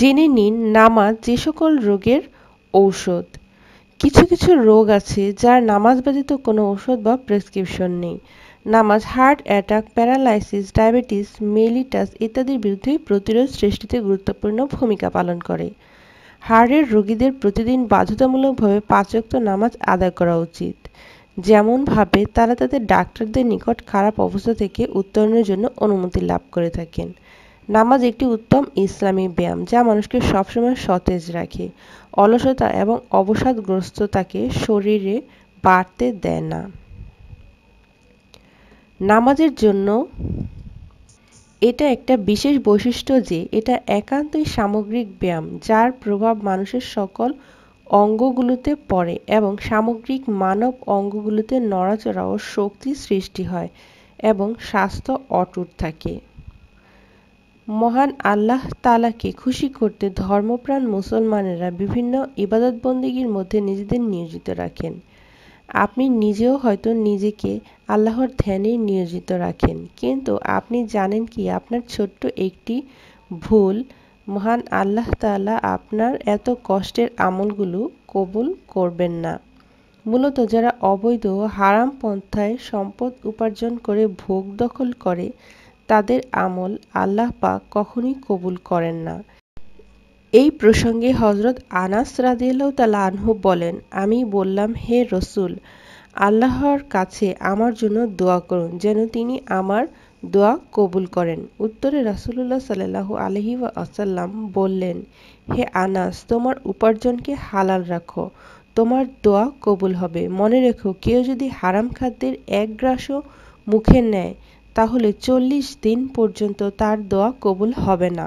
জেনে নিন নামাজ যে সকল রোগের ঔষধ কিছু কিছু রোগ আছে যার নামাজ ব্যতীত কোনো ঔষধ বা প্রেসক্রিপশন নেই নামাজ heart attack paralysis diabetes mellitus ইত্যাদির বিরুদ্ধে প্রতিরোধ সৃষ্টিতে গুরুত্বপূর্ণ ভূমিকা পালন করে হার্টের রোগীদের প্রতিদিন বাধ্যতামূলকভাবে পাঁচক্ত নামাজ আদায় করা উচিত যেমনভাবে তারা তাদের ডাক্তারদের নিকট খারাপ অবস্থা থেকে উত্তরণের জন্য অনুমতি লাভ করে থাকেন নামাজ একটি উত্তম ইসলামী ব্যায়াম যা মানুষকে সবসময় সতেজ রাখে অলসতা এবং অবসাদগ্রস্ততাকে শরীরে বাড়তে দেয় না নামাজের জন্য এটা একটা বিশেষ বৈশিষ্ট্য যে এটা একান্তই সামগ্রিক ব্যায়াম যার প্রভাব মানুষের সকল অঙ্গগুলোতে পড়ে এবং সামগ্রিক মানব অঙ্গগুলোতে নড়াচড়া ও শক্তি সৃষ্টি হয় এবং স্বাস্থ্য অটুট থাকে মহান আল্লাহ তালাকে খুশি করতে ধর্মপ্রাণ মুসলমানেরা বিভিন্ন ইবাদতবন্দিগির মধ্যে নিজেদের নিয়োজিত রাখেন আপনি নিজেও হয়তো নিজেকে আল্লাহর ধ্যানে নিয়োজিত রাখেন কিন্তু আপনি জানেন কি আপনার ছোট্ট একটি ভুল মহান আল্লাহ তালা আপনার এত কষ্টের আমলগুলো কবুল করবেন না মূলত যারা অবৈধ হারাম পন্থায় সম্পদ উপার্জন করে ভোগ দখল করে তাদের আমল আল্লাহ পাক কখনোই কবুল করেন না এই প্রসঙ্গে হজরত আনাস রাদিয়াল্লাহ তালা আনহু বলেন আমি বললাম হে রসুল আল্লাহর কাছে আমার জন্য দোয়া করুন যেন তিনি আমার দোয়া কবুল করেন উত্তরে রাসুল্লাহ সাল্লাহ আলহি আসাল্লাম বললেন হে আনাস তোমার উপার্জনকে হালাল রাখো তোমার দোয়া কবুল হবে মনে রেখো কেউ যদি হারাম খাদ্যের এক গ্রাসও মুখে নেয় তাহলে চল্লিশ দিন পর্যন্ত তার দোয়া কবুল হবে না